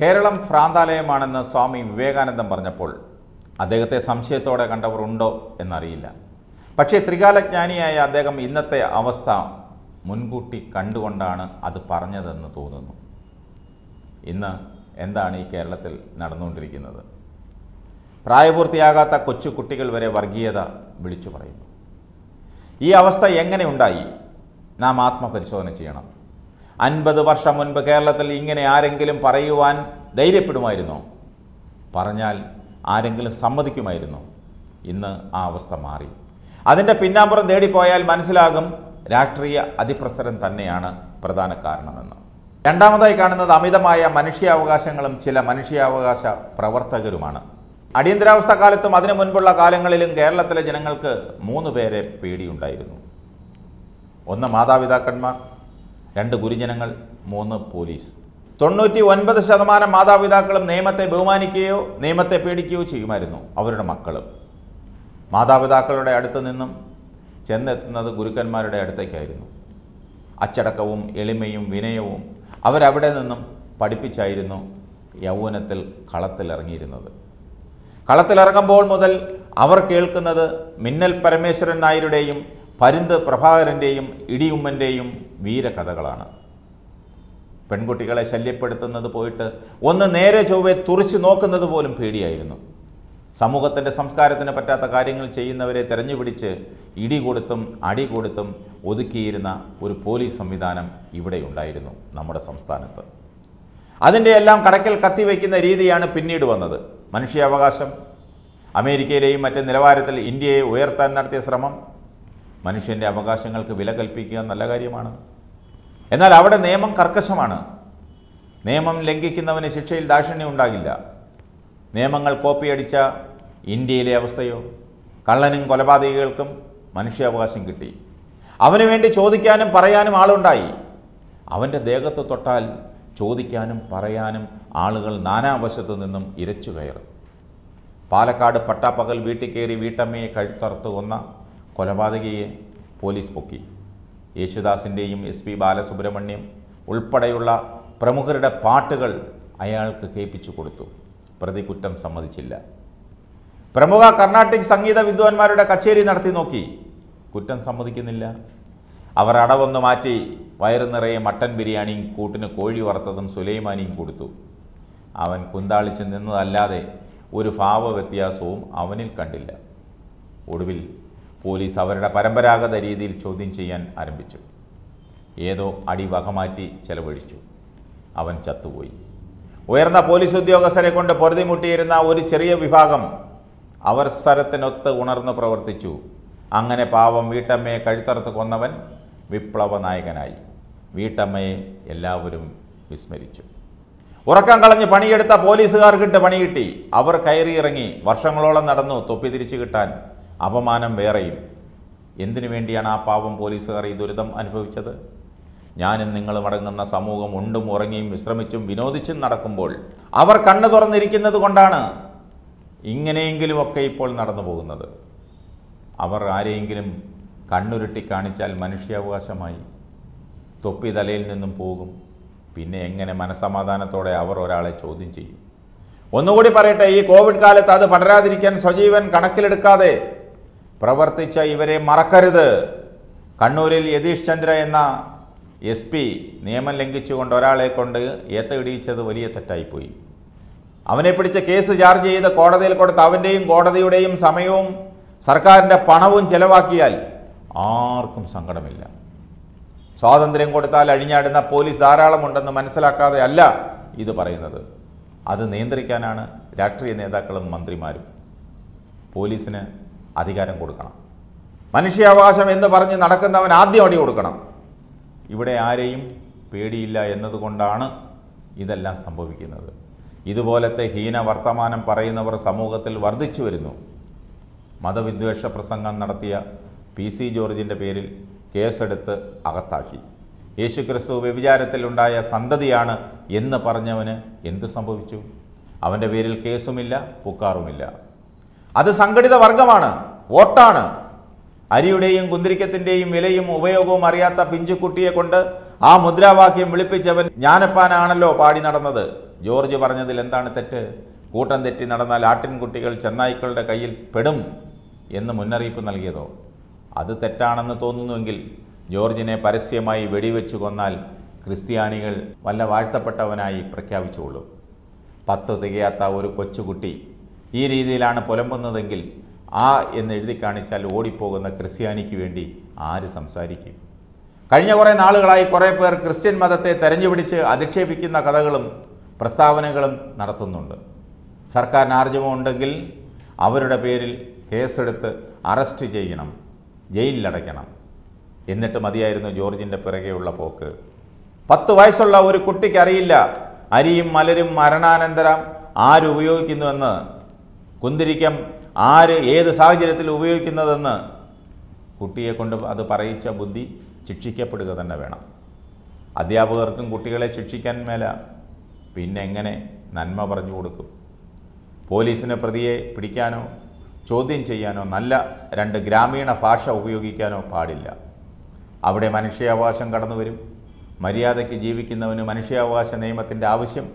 കേരളം ഭ്രാന്താലയമാണെന്ന് സ്വാമി വിവേകാനന്ദം പറഞ്ഞപ്പോൾ അദ്ദേഹത്തെ സംശയത്തോടെ കണ്ടവർ ഉണ്ടോ എന്നറിയില്ല പക്ഷേ ത്രികാലജ്ഞാനിയായ അദ്ദേഹം ഇന്നത്തെ അവസ്ഥ മുൻകൂട്ടി കണ്ടുകൊണ്ടാണ് അത് പറഞ്ഞതെന്ന് തോന്നുന്നു ഇന്ന് എന്താണ് ഈ കേരളത്തിൽ നടന്നുകൊണ്ടിരിക്കുന്നത് പ്രായപൂർത്തിയാകാത്ത കൊച്ചു കുട്ടികൾ വരെ വർഗീയത വിളിച്ചു പറയുന്നു ഈ അവസ്ഥ എങ്ങനെ ഉണ്ടായി നാം ആത്മപരിശോധന ചെയ്യണം അൻപത് വർഷം മുൻപ് കേരളത്തിൽ ഇങ്ങനെ ആരെങ്കിലും പറയുവാൻ ധൈര്യപ്പെടുമായിരുന്നോ പറഞ്ഞാൽ ആരെങ്കിലും സമ്മതിക്കുമായിരുന്നോ ഇന്ന് ആ അവസ്ഥ മാറി അതിൻ്റെ പിന്നാമ്പുറം തേടിപ്പോയാൽ മനസ്സിലാകും രാഷ്ട്രീയ അതിപ്രസരം തന്നെയാണ് പ്രധാന കാരണമെന്ന് രണ്ടാമതായി കാണുന്നത് അമിതമായ മനുഷ്യാവകാശങ്ങളും ചില മനുഷ്യാവകാശ പ്രവർത്തകരുമാണ് അടിയന്തരാവസ്ഥ കാലത്തും അതിനു മുൻപുള്ള കാലങ്ങളിലും കേരളത്തിലെ ജനങ്ങൾക്ക് മൂന്ന് പേരെ പേടിയുണ്ടായിരുന്നു ഒന്ന് മാതാപിതാക്കന്മാർ രണ്ട് ഗുരുജനങ്ങൾ മൂന്ന് പോലീസ് തൊണ്ണൂറ്റി ഒൻപത് ശതമാനം മാതാപിതാക്കളും നിയമത്തെ ബഹുമാനിക്കുകയോ നിയമത്തെ പേടിക്കുകയോ ചെയ്യുമായിരുന്നു അവരുടെ മക്കളും മാതാപിതാക്കളുടെ അടുത്ത് നിന്നും ചെന്നെത്തുന്നത് ഗുരുക്കന്മാരുടെ അടുത്തേക്കായിരുന്നു അച്ചടക്കവും എളിമയും വിനയവും അവരവിടെ നിന്നും പഠിപ്പിച്ചായിരുന്നു യൗവനത്തിൽ കളത്തിലിറങ്ങിയിരുന്നത് കളത്തിലിറങ്ങുമ്പോൾ മുതൽ അവർ കേൾക്കുന്നത് മിന്നൽ പരമേശ്വരൻ നായരുടെയും പരുന്ത് പ്രഭാകരൻ്റെയും ഇടിയുമ്മൻ്റെയും വീരകഥകളാണ് പെൺകുട്ടികളെ ശല്യപ്പെടുത്തുന്നത് പോയിട്ട് ഒന്ന് നേരെ ചൊവ്വെ തുറിച്ച് നോക്കുന്നത് പോലും പേടിയായിരുന്നു സമൂഹത്തിൻ്റെ സംസ്കാരത്തിന് പറ്റാത്ത കാര്യങ്ങൾ ചെയ്യുന്നവരെ തെരഞ്ഞുപിടിച്ച് ഇടി കൊടുത്തും അടി കൊടുത്തും ഒതുക്കിയിരുന്ന ഒരു പോലീസ് സംവിധാനം ഇവിടെയുണ്ടായിരുന്നു നമ്മുടെ സംസ്ഥാനത്ത് അതിൻ്റെ എല്ലാം കടക്കൽ കത്തിവെക്കുന്ന രീതിയാണ് പിന്നീട് വന്നത് മനുഷ്യാവകാശം അമേരിക്കയിലെയും മറ്റ് നിലവാരത്തിൽ ഇന്ത്യയെ ഉയർത്താൻ നടത്തിയ ശ്രമം മനുഷ്യൻ്റെ അവകാശങ്ങൾക്ക് വില കൽപ്പിക്കുക നല്ല കാര്യമാണ് എന്നാൽ അവിടെ നിയമം കർക്കശമാണ് നിയമം ലംഘിക്കുന്നവന് ശിക്ഷയിൽ ദാക്ഷിണ്യം ഉണ്ടാകില്ല നിയമങ്ങൾ കോപ്പിയടിച്ച ഇന്ത്യയിലെ അവസ്ഥയോ കള്ളനും കൊലപാതകികൾക്കും മനുഷ്യാവകാശം കിട്ടി അവന് വേണ്ടി ചോദിക്കാനും പറയാനും ആളുണ്ടായി അവൻ്റെ ദേഹത്ത് തൊട്ടാൽ ചോദിക്കാനും പറയാനും ആളുകൾ നാനാവശത്തു നിന്നും ഇരച്ചു കയറും പാലക്കാട് പട്ടാപ്പകൽ വീട്ടിൽ കയറി വീട്ടമ്മയെ കഴുത്തറുത്ത് കൊന്ന കൊലപാതകയെ പോലീസ് പൊക്കി യേശുദാസിൻ്റെയും എസ് പി ബാലസുബ്രഹ്മണ്യം ഉൾപ്പെടെയുള്ള പ്രമുഖരുടെ പാട്ടുകൾ അയാൾക്ക് കേൾപ്പിച്ചു കൊടുത്തു പ്രതി കുറ്റം സമ്മതിച്ചില്ല പ്രമുഖ കർണാട്ടിക് സംഗീത വിദ്വാൻമാരുടെ കച്ചേരി നടത്തി നോക്കി കുറ്റം സമ്മതിക്കുന്നില്ല അവർ അടവൊന്ന് മാറ്റി വയറു നിറയെ മട്ടൻ ബിരിയാണിയും കൂട്ടിന് കോഴി വറുത്തതും സുലൈമാനിയും കൊടുത്തു അവൻ കുന്താളിച്ച് നിന്നതല്ലാതെ ഒരു ഭാവ വ്യത്യാസവും അവനിൽ കണ്ടില്ല ഒടുവിൽ പോലീസ് അവരുടെ പരമ്പരാഗത രീതിയിൽ ചോദ്യം ചെയ്യാൻ ആരംഭിച്ചു ഏതോ അടി വകമാറ്റി ചെലവഴിച്ചു അവൻ ചത്തുപോയി ഉയർന്ന പോലീസ് ഉദ്യോഗസ്ഥരെ കൊണ്ട് പൊറുതിമുട്ടിയിരുന്ന ഒരു ചെറിയ വിഭാഗം അവർ അവസരത്തിനൊത്ത് ഉണർന്നു പ്രവർത്തിച്ചു അങ്ങനെ പാവം വീട്ടമ്മയെ കഴുത്തറുത്ത് കൊന്നവൻ വിപ്ലവ നായകനായി വീട്ടമ്മയെ എല്ലാവരും വിസ്മരിച്ചു ഉറക്കം കളഞ്ഞ് പണിയെടുത്ത പോലീസുകാർക്കിട്ട് പണി കിട്ടി അവർ കയറിയിറങ്ങി വർഷങ്ങളോളം നടന്നു തൊപ്പി തിരിച്ചു കിട്ടാൻ അപമാനം വേറെയും എന്തിനു വേണ്ടിയാണ് ആ പാവം പോലീസുകാർ ഈ ദുരിതം അനുഭവിച്ചത് ഞാനും നിങ്ങളും അടങ്ങുന്ന സമൂഹം ഉണ്ടും ഉറങ്ങിയും വിശ്രമിച്ചും വിനോദിച്ചും നടക്കുമ്പോൾ അവർ കണ്ണു തുറന്നിരിക്കുന്നത് കൊണ്ടാണ് ഇങ്ങനെയെങ്കിലുമൊക്കെ ഇപ്പോൾ നടന്നു പോകുന്നത് അവർ ആരെയെങ്കിലും കണ്ണുരുട്ടി കാണിച്ചാൽ മനുഷ്യാവകാശമായി തൊപ്പി തലയിൽ നിന്നും പോകും പിന്നെ എങ്ങനെ മനസമാധാനത്തോടെ അവർ ഒരാളെ ചോദ്യം ചെയ്യും ഒന്നുകൂടി പറയട്ടെ ഈ കോവിഡ് കാലത്ത് അത് പടരാതിരിക്കാൻ സജീവൻ കണക്കിലെടുക്കാതെ പ്രവർത്തിച്ച ഇവരെ മറക്കരുത് കണ്ണൂരിൽ യതീഷ് ചന്ദ്ര എന്ന എസ് പി നിയമം ലംഘിച്ചുകൊണ്ട് ഒരാളെ കൊണ്ട് ഏത്ത ഇടിയിച്ചത് വലിയ തെറ്റായിപ്പോയി അവനെ പിടിച്ച കേസ് ചാർജ് ചെയ്ത് കോടതിയിൽ കൊടുത്ത് അവൻ്റെയും കോടതിയുടെയും സമയവും സർക്കാരിൻ്റെ പണവും ചെലവാക്കിയാൽ ആർക്കും സങ്കടമില്ല സ്വാതന്ത്ര്യം കൊടുത്താൽ അഴിഞ്ഞാടുന്ന പോലീസ് ധാരാളമുണ്ടെന്ന് മനസ്സിലാക്കാതെ അല്ല ഇത് പറയുന്നത് അത് നിയന്ത്രിക്കാനാണ് രാഷ്ട്രീയ നേതാക്കളും മന്ത്രിമാരും പോലീസിന് അധികാരം കൊടുക്കണം മനുഷ്യാവകാശം എന്ന് പറഞ്ഞ് നടക്കുന്നവൻ ആദ്യം അടി കൊടുക്കണം ഇവിടെ ആരെയും പേടിയില്ല എന്നതുകൊണ്ടാണ് ഇതെല്ലാം സംഭവിക്കുന്നത് ഇതുപോലത്തെ ഹീന വർത്തമാനം പറയുന്നവർ സമൂഹത്തിൽ വർദ്ധിച്ചു വരുന്നു മതവിദ്വേഷ പ്രസംഗം നടത്തിയ പി സി ജോർജിൻ്റെ പേരിൽ കേസെടുത്ത് അകത്താക്കി യേശുക്രിസ്തു വ്യഭിചാരത്തിലുണ്ടായ സന്തതിയാണ് എന്ന് പറഞ്ഞവന് എന്തു സംഭവിച്ചു അവൻ്റെ പേരിൽ കേസുമില്ല പുക്കാറുമില്ല അത് സംഘടിത വർഗമാണ് വോട്ടാണ് അരിയുടെയും കുന്തിരിക്കത്തിൻ്റെയും വിലയും ഉപയോഗവും അറിയാത്ത പിഞ്ചുക്കുട്ടിയെ കൊണ്ട് ആ മുദ്രാവാക്യം വിളിപ്പിച്ചവൻ ഞാനപ്പാനാണല്ലോ പാടി നടന്നത് ജോർജ് പറഞ്ഞതിൽ എന്താണ് തെറ്റ് കൂട്ടം തെറ്റി നടന്നാൽ ആട്ടിൻകുട്ടികൾ ചെന്നായ്ക്കളുടെ കയ്യിൽ പെടും എന്ന് മുന്നറിയിപ്പ് നൽകിയതോ അത് തെറ്റാണെന്ന് തോന്നുന്നുവെങ്കിൽ ജോർജിനെ പരസ്യമായി വെടിവെച്ച് കൊന്നാൽ ക്രിസ്ത്യാനികൾ വല്ല വാഴ്ത്തപ്പെട്ടവനായി പ്രഖ്യാപിച്ചുകൊള്ളും പത്ത് തികയാത്ത ഒരു കൊച്ചുകുട്ടി ഈ രീതിയിലാണ് പുലമ്പുന്നതെങ്കിൽ ആ എന്ന് എഴുതി കാണിച്ചാൽ ഓടിപ്പോകുന്ന ക്രിസ്ത്യാനിക്ക് വേണ്ടി ആര് സംസാരിക്കും കഴിഞ്ഞ കുറേ നാളുകളായി കുറേ പേർ ക്രിസ്ത്യൻ മതത്തെ തെരഞ്ഞുപിടിച്ച് അധിക്ഷേപിക്കുന്ന കഥകളും പ്രസ്താവനകളും നടത്തുന്നുണ്ട് സർക്കാരിന് ഉണ്ടെങ്കിൽ അവരുടെ പേരിൽ കേസെടുത്ത് അറസ്റ്റ് ചെയ്യണം ജയിലിലടയ്ക്കണം എന്നിട്ട് മതിയായിരുന്നു ജോർജിൻ്റെ പിറകെയുള്ള പോക്ക് പത്ത് വയസ്സുള്ള ഒരു കുട്ടിക്കറിയില്ല അരിയും മലരും മരണാനന്തരം ആരുപയോഗിക്കുന്നുവെന്ന് കുന്തിരിക്കം ആര് ഏത് സാഹചര്യത്തിൽ ഉപയോഗിക്കുന്നതെന്ന് കുട്ടിയെ കൊണ്ട് അത് പറയിച്ച ബുദ്ധി ശിക്ഷിക്കപ്പെടുക തന്നെ വേണം അധ്യാപകർക്കും കുട്ടികളെ ശിക്ഷിക്കാൻ മേല പിന്നെ എങ്ങനെ നന്മ പറഞ്ഞു കൊടുക്കും പോലീസിന് പ്രതിയെ പിടിക്കാനോ ചോദ്യം ചെയ്യാനോ നല്ല രണ്ട് ഗ്രാമീണ ഭാഷ ഉപയോഗിക്കാനോ പാടില്ല അവിടെ മനുഷ്യാവകാശം കടന്നു വരും മര്യാദയ്ക്ക് ജീവിക്കുന്നവന് മനുഷ്യാവകാശ നിയമത്തിൻ്റെ ആവശ്യം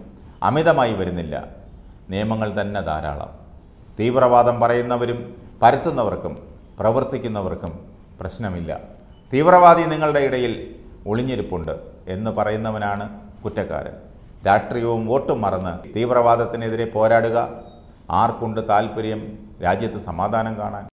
അമിതമായി വരുന്നില്ല നിയമങ്ങൾ തന്നെ ധാരാളം തീവ്രവാദം പറയുന്നവരും പരത്തുന്നവർക്കും പ്രവർത്തിക്കുന്നവർക്കും പ്രശ്നമില്ല തീവ്രവാദി നിങ്ങളുടെ ഇടയിൽ ഒളിഞ്ഞിരിപ്പുണ്ട് എന്ന് പറയുന്നവനാണ് കുറ്റക്കാരൻ രാഷ്ട്രീയവും വോട്ടും മറന്ന് തീവ്രവാദത്തിനെതിരെ പോരാടുക ആർക്കുണ്ട് താല്പര്യം രാജ്യത്ത് സമാധാനം കാണാൻ